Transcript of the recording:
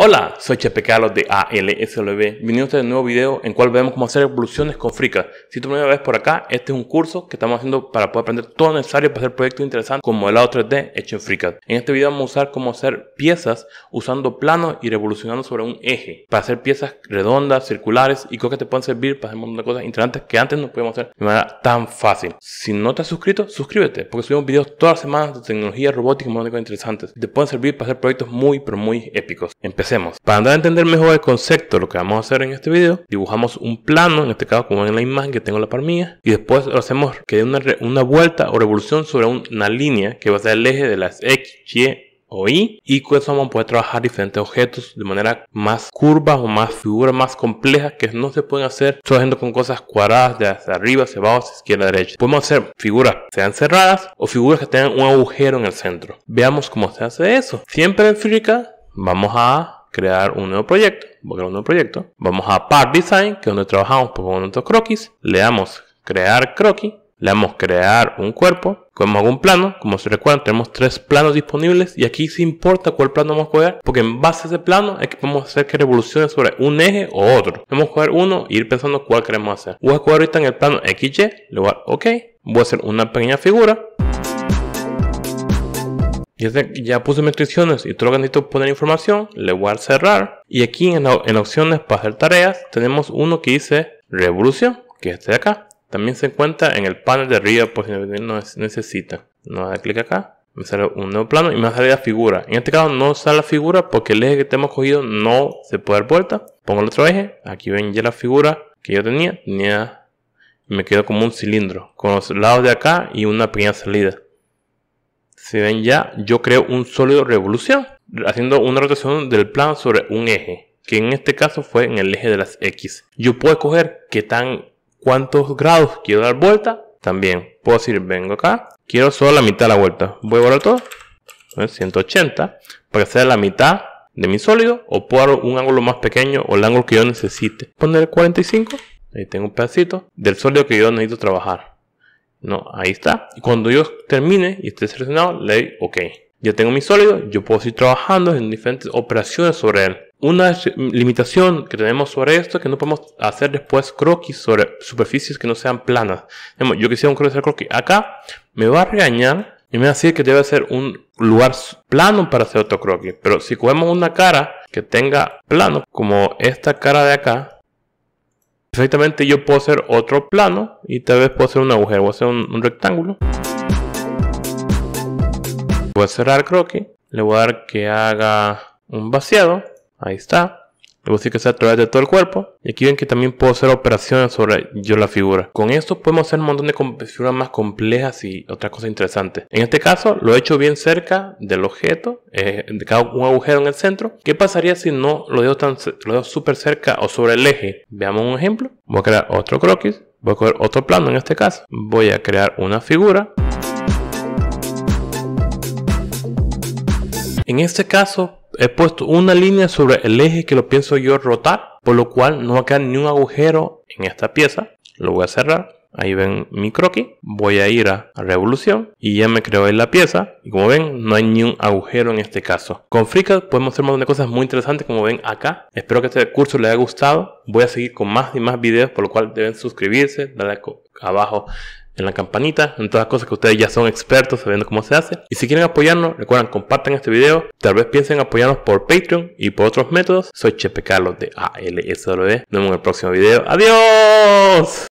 Hola, soy Chepe Carlos de ALSLB. Bienvenidos a este nuevo video en el cual vemos cómo hacer evoluciones con FreeCAD, Si es tu primera vez por acá, este es un curso que estamos haciendo para poder aprender todo lo necesario para hacer proyectos interesantes como el lado 3D hecho en FreeCAD. En este video vamos a usar cómo hacer piezas usando planos y revolucionando sobre un eje para hacer piezas redondas, circulares y cosas que te pueden servir para hacer un montón de cosas interesantes que antes no podíamos hacer de manera tan fácil. Si no te has suscrito, suscríbete porque subimos videos todas las semanas de tecnología, robótica y interesantes te pueden servir para hacer proyectos muy pero muy épicos. Para entender mejor el concepto, lo que vamos a hacer en este video, dibujamos un plano, en este caso como en la imagen que tengo la palmilla mía, y después lo hacemos que dé una, vuelta o revolución sobre una línea que va a ser el eje de las X, Y o Y y con eso vamos a poder trabajar diferentes objetos de manera más curva o más figuras más compleja que no se pueden hacer trabajando con cosas cuadradas de hacia arriba hacia abajo hacia izquierda derecha podemos hacer figuras que sean cerradas o figuras que tengan un agujero en el centro veamos cómo se hace eso siempre en física vamos a crear un nuevo proyecto, un nuevo proyecto, vamos a Part Design, que es donde trabajamos con nuestros croquis, le damos crear croquis, le damos crear un cuerpo, cogemos algún plano, como se recuerdan tenemos tres planos disponibles y aquí se importa cuál plano vamos a coger porque en base a ese plano es que podemos hacer que revolucione sobre un eje o otro. Vamos a coger uno y e ir pensando cuál queremos hacer. Voy a coger ahorita en el plano XY, le voy a dar OK, voy a hacer una pequeña figura, ya, ya puse mis y todo lo que necesito poner información, le voy a cerrar. Y aquí en, en opciones para hacer tareas tenemos uno que dice revolución, que es este de acá. También se encuentra en el panel de arriba por si no necesita. No voy clic acá. Me sale un nuevo plano y me va la figura. En este caso no sale la figura porque el eje que tenemos cogido no se puede dar vuelta. Pongo el otro eje. Aquí ven ya la figura que yo tenía. Tenía me quedo como un cilindro. Con los lados de acá y una pequeña salida. Si ven ya, yo creo un sólido revolución, haciendo una rotación del plano sobre un eje, que en este caso fue en el eje de las X. Yo puedo escoger qué tan, cuántos grados quiero dar vuelta, también puedo decir, vengo acá, quiero solo la mitad de la vuelta, voy a borrar todo, 180, para que sea la mitad de mi sólido, o puedo dar un ángulo más pequeño o el ángulo que yo necesite. Poner 45, ahí tengo un pedacito del sólido que yo necesito trabajar. No, ahí está. Y cuando yo termine y esté seleccionado, le doy OK. Ya tengo mi sólido, yo puedo seguir trabajando en diferentes operaciones sobre él. Una limitación que tenemos sobre esto es que no podemos hacer después croquis sobre superficies que no sean planas. yo quisiera un croquis, croquis. Acá me va a regañar y me va a decir que debe ser un lugar plano para hacer otro croquis. Pero si cogemos una cara que tenga plano, como esta cara de acá, Perfectamente yo puedo hacer otro plano y tal vez puedo hacer un agujero, voy a hacer un, rectángulo. Voy a cerrar croquis, le voy a dar que haga un vaciado, ahí está decir, que sea a través de todo el cuerpo. Y aquí ven que también puedo hacer operaciones sobre yo la figura. Con esto podemos hacer un montón de figuras más complejas y otras cosas interesantes. En este caso lo he hecho bien cerca del objeto, eh, de un agujero en el centro. ¿Qué pasaría si no lo dejo, tan, lo dejo súper cerca o sobre el eje? Veamos un ejemplo. Voy a crear otro croquis. Voy a coger otro plano en este caso. Voy a crear una figura. En este caso he puesto una línea sobre el eje que lo pienso yo rotar, por lo cual no va a quedar ni un agujero en esta pieza. Lo voy a cerrar. Ahí ven mi croquis. Voy a ir a, revolución y ya me creo en la pieza. Y como ven, no hay ni un agujero en este caso. Con FreeCAD podemos hacer un de cosas muy interesantes como ven acá. Espero que este curso les haya gustado. Voy a seguir con más y más videos, por lo cual deben suscribirse, darle abajo en la campanita, en todas las cosas que ustedes ya son expertos sabiendo cómo se hace. Y si quieren apoyarnos, recuerden, compartan este video. Tal vez piensen apoyarnos por Patreon y por otros métodos. Soy Chepe Carlos de ALSW. Nos vemos en el próximo video. ¡Adiós!